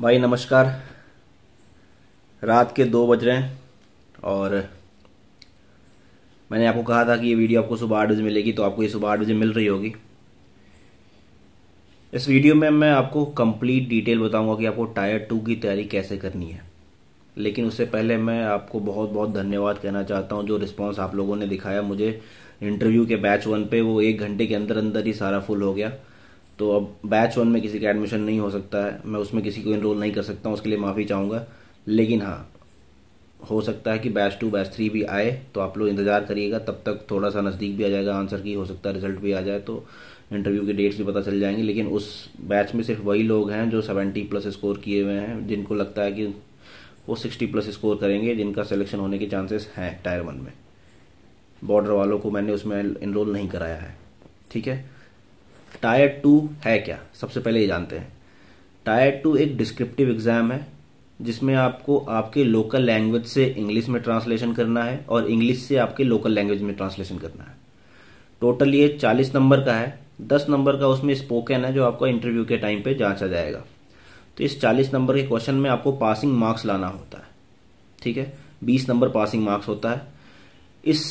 भाई नमस्कार रात के दो बज रहे हैं और मैंने आपको कहा था कि ये वीडियो आपको सुबह आठ बजे मिलेगी तो आपको ये सुबह आठ बजे मिल रही होगी इस वीडियो में मैं आपको कंप्लीट डिटेल बताऊंगा कि आपको टायर टू की तैयारी कैसे करनी है लेकिन उससे पहले मैं आपको बहुत बहुत धन्यवाद कहना चाहता हूँ जो रिस्पॉन्स आप लोगों ने दिखाया मुझे इंटरव्यू के बैच वन पे वो एक घंटे के अंदर अंदर ही सारा फुल हो गया तो अब बैच वन में किसी का एडमिशन नहीं हो सकता है मैं उसमें किसी को इनरोल नहीं कर सकता हूँ उसके लिए माफ़ी चाहूँगा लेकिन हाँ हो सकता है कि बैच टू बैच थ्री भी आए तो आप लोग इंतज़ार करिएगा तब तक थोड़ा सा नज़दीक भी आ जाएगा आंसर की हो सकता है रिजल्ट भी आ जाए तो इंटरव्यू के डेट्स भी पता चल जाएंगे लेकिन उस बैच में सिर्फ वही लोग हैं जो सेवेंटी प्लस स्कोर किए हुए हैं जिनको लगता है कि वो सिक्सटी प्लस स्कोर करेंगे जिनका सिलेक्शन होने के चांसेस हैं टायर वन में बॉर्डर वालों को मैंने उसमें इनरोल नहीं कराया है ठीक है टायर टू है क्या सबसे पहले ये जानते हैं टायर टू एक डिस्क्रिप्टिव एग्जाम है जिसमें आपको आपके लोकल लैंग्वेज से इंग्लिश में ट्रांसलेशन करना है और इंग्लिश से आपके लोकल लैंग्वेज में ट्रांसलेशन करना है टोटल ये चालीस नंबर का है दस नंबर का उसमें स्पोकन है जो आपका इंटरव्यू के टाइम पे जांचा जाएगा तो इस चालीस नंबर के क्वेश्चन में आपको पासिंग मार्क्स लाना होता है ठीक है बीस नंबर पासिंग मार्क्स होता है इस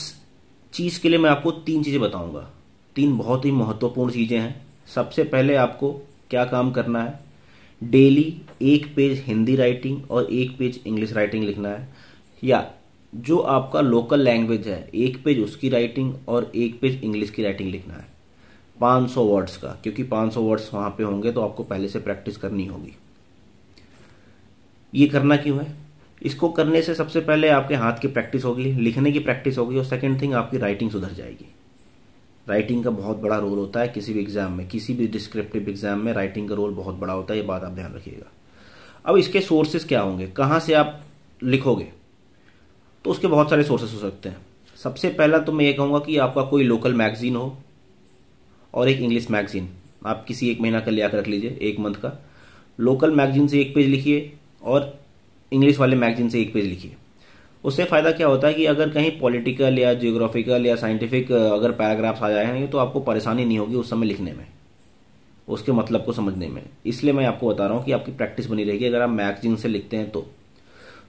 चीज़ के लिए मैं आपको तीन चीज़ें बताऊंगा तीन बहुत ही महत्वपूर्ण चीज़ें हैं सबसे पहले आपको क्या काम करना है डेली एक पेज हिंदी राइटिंग और एक पेज इंग्लिश राइटिंग लिखना है या जो आपका लोकल लैंग्वेज है एक पेज उसकी राइटिंग और एक पेज इंग्लिश की राइटिंग लिखना है 500 वर्ड्स का क्योंकि 500 वर्ड्स वहां पे होंगे तो आपको पहले से प्रैक्टिस करनी होगी ये करना क्यों है इसको करने से सबसे पहले आपके हाथ की प्रैक्टिस होगी लिखने की प्रैक्टिस होगी और सेकेंड थिंग आपकी राइटिंग सुधर जाएगी राइटिंग का बहुत बड़ा रोल होता है किसी भी एग्जाम में किसी भी डिस्क्रिप्टिव एग्जाम में राइटिंग का रोल बहुत बड़ा होता है ये बात आप ध्यान रखिएगा अब इसके सोर्सेज क्या होंगे कहाँ से आप लिखोगे तो उसके बहुत सारे सोर्सेस हो सकते हैं सबसे पहला तो मैं ये कहूँगा कि आपका कोई लोकल मैगजीन हो और एक इंग्लिश मैगजीन आप किसी एक महीना का ले आकर रख लीजिए एक मंथ का लोकल मैगजीन से एक पेज लिखिए और इंग्लिश वाले मैगजीन से एक पेज लिखिए उससे फ़ायदा क्या होता है कि अगर कहीं पॉलिटिकल या जियोग्राफिकल या साइंटिफिक अगर पैराग्राफ्स आ जाएंगे तो आपको परेशानी नहीं होगी उस समय लिखने में उसके मतलब को समझने में इसलिए मैं आपको बता रहा हूँ कि आपकी प्रैक्टिस बनी रहेगी अगर आप मैगजीन से लिखते हैं तो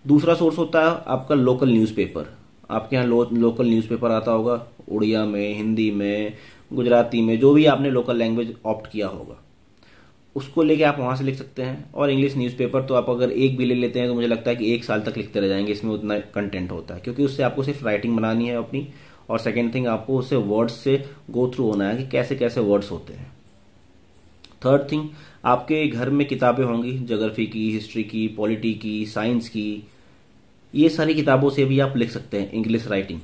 दूसरा सोर्स होता है आपका लोकल न्यूज़पेपर आपके यहाँ लो, लोकल न्यूज़पेपर आता होगा उड़िया में हिंदी में गुजराती में जो भी आपने लोकल लैंग्वेज ऑप्ट किया होगा उसको लेके आप वहाँ से लिख सकते हैं और इंग्लिश न्यूज़पेपर तो आप अगर एक भी ले लेते हैं तो मुझे लगता है कि एक साल तक लिखते रह जाएंगे इसमें उतना कंटेंट होता है क्योंकि उससे आपको सिर्फ राइटिंग बनानी है अपनी और सेकेंड थिंग आपको उससे वर्ड्स से गो थ्रू होना है कि कैसे कैसे वर्ड्स होते हैं थर्ड थिंग आपके घर में किताबें होंगी जोग्राफी की हिस्ट्री की पॉलिटी की साइंस की ये सारी किताबों से भी आप लिख सकते हैं इंग्लिश राइटिंग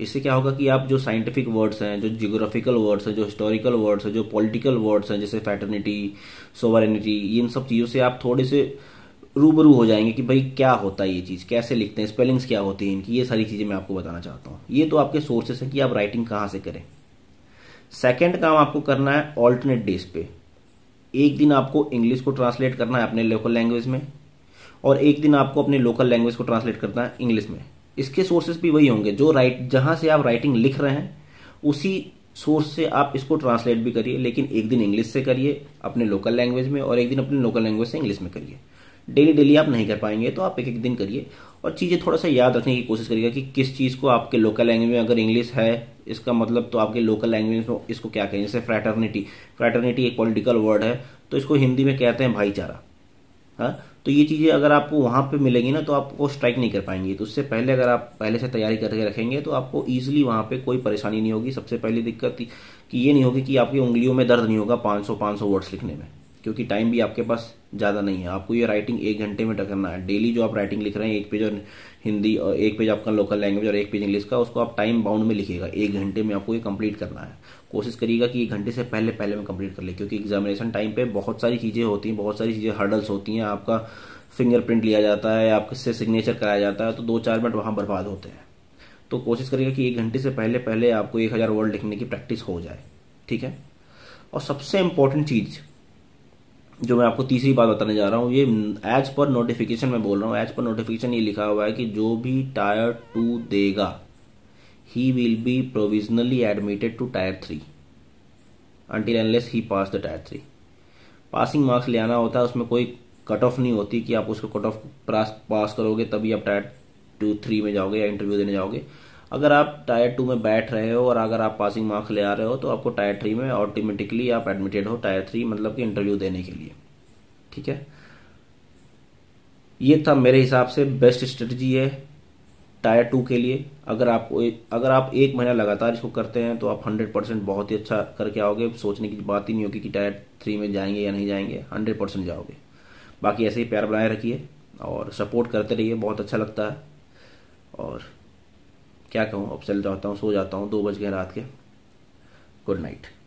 इससे क्या होगा कि आप जो साइंटिफिक वर्ड्स हैं जो जियोग्राफिकल वर्ड्स हैं जो हिस्टोरिकल वर्ड्स हैं जो पॉलिटिकल वर्ड्स हैं जैसे फैटर्निटी सोवरेनिटी इन सब चीज़ों से आप थोड़े से रूबरू हो जाएंगे कि भाई क्या होता है ये चीज़ कैसे लिखते हैं स्पेलिंग्स क्या होती है इनकी ये सारी चीज़ें मैं आपको बताना चाहता हूँ ये तो आपके सोर्सेस हैं कि आप राइटिंग कहाँ से करें सेकेंड काम आपको करना है ऑल्टरनेट डेज पे एक दिन आपको इंग्लिश को ट्रांसलेट करना है अपने लोकल लैंग्वेज में और एक दिन आपको अपने लोकल लैंग्वेज को ट्रांसलेट करना है इंग्लिश में इसके सोर्सेस भी वही होंगे जो राइट जहां से आप राइटिंग लिख रहे हैं उसी सोर्स से आप इसको ट्रांसलेट भी करिए लेकिन एक दिन इंग्लिश से करिए अपने लोकल लैंग्वेज में और एक दिन अपने लोकल लैंग्वेज से इंग्लिश में करिए डेली डेली आप नहीं कर पाएंगे तो आप एक एक दिन करिए और चीज़ें थोड़ा सा याद रखने की कोशिश करिएगा कि किस चीज़ को आपके लोकल लैंग्वेज में अगर इंग्लिश है इसका मतलब तो आपके लोकल लैंग्वेज में इसको क्या कहें जैसे फ्रैटर्निटी फ्रैटर्निटी एक पॉलिटिकल वर्ड है तो इसको हिंदी में कहते हैं भाईचारा हाँ तो ये चीज़ें अगर आपको वहाँ पे मिलेंगी ना तो आपको स्ट्राइक नहीं कर पाएंगे तो उससे पहले अगर आप पहले से तैयारी करके रखेंगे तो आपको ईजिली वहाँ पे कोई परेशानी नहीं होगी सबसे पहली दिक्कत कि ये नहीं होगी कि आपकी उंगलियों में दर्द नहीं होगा 500 500 वर्ड्स लिखने में क्योंकि टाइम भी आपके पास ज़्यादा नहीं है आपको ये राइटिंग एक घंटे में करना है डेली जो आप राइटिंग लिख रहे हैं एक पेज और हिंदी और एक पेज आपका लोकल लैंग्वेज और एक पेज इंग्लिश का उसको आप टाइम बाउंड में लिखिएगा एक घंटे में आपको ये कंप्लीट करना है कोशिश करिएगा कि एक घंटे से पहले पहले में कंप्लीट कर ले क्योंकि एग्जामिनेशन टाइम पे बहुत सारी चीज़ें होती हैं बहुत सारी चीज़ें हर्डल्स होती हैं आपका फिंगरप्रिंट लिया जाता है आप किससे सिग्नेचर कराया जाता है तो दो चार मिनट वहाँ बर्बाद होते हैं तो कोशिश करिएगा कि एक घंटे से पहले पहले आपको एक हज़ार वर्ड लिखने की प्रैक्टिस हो जाए ठीक है और सबसे इम्पोर्टेंट चीज़ जो मैं आपको तीसरी बात बताने जा रहा हूँ ये एज पर नोटिफिकेशन मैं बोल रहा हूँ एज पर नोटिफिकेशन ये लिखा हुआ है कि जो भी टायर टू देगा he will be provisionally admitted to tier 3 until unless he pass the tier 3 passing marks ले आना होता है उसमें कोई कट ऑफ नहीं होती कि आप उसको कट ऑफ पास करोगे तभी आप टायर टू थ्री में जाओगे या इंटरव्यू देने जाओगे अगर आप टायर टू में बैठ रहे हो और अगर आप पासिंग मार्क्स ले आ रहे हो तो आपको टायर थ्री में ऑटोमेटिकली आप एडमिटेड हो टायर थ्री मतलब कि इंटरव्यू देने के लिए ठीक है ये था मेरे हिसाब से बेस्ट स्ट्रेटजी है टायर टू के लिए अगर आपको अगर आप एक महीना लगातार इसको करते हैं तो आप हंड्रेड परसेंट बहुत ही अच्छा करके आओगे सोचने की बात ही नहीं होगी कि टायर थ्री में जाएंगे या नहीं जाएंगे हंड्रेड परसेंट जाओगे बाकी ऐसे ही प्यार बनाए रखिए और सपोर्ट करते रहिए बहुत अच्छा लगता है और क्या कहूँ अब चल जाता हूँ सो जाता हूँ दो बज गए रात के गुड नाइट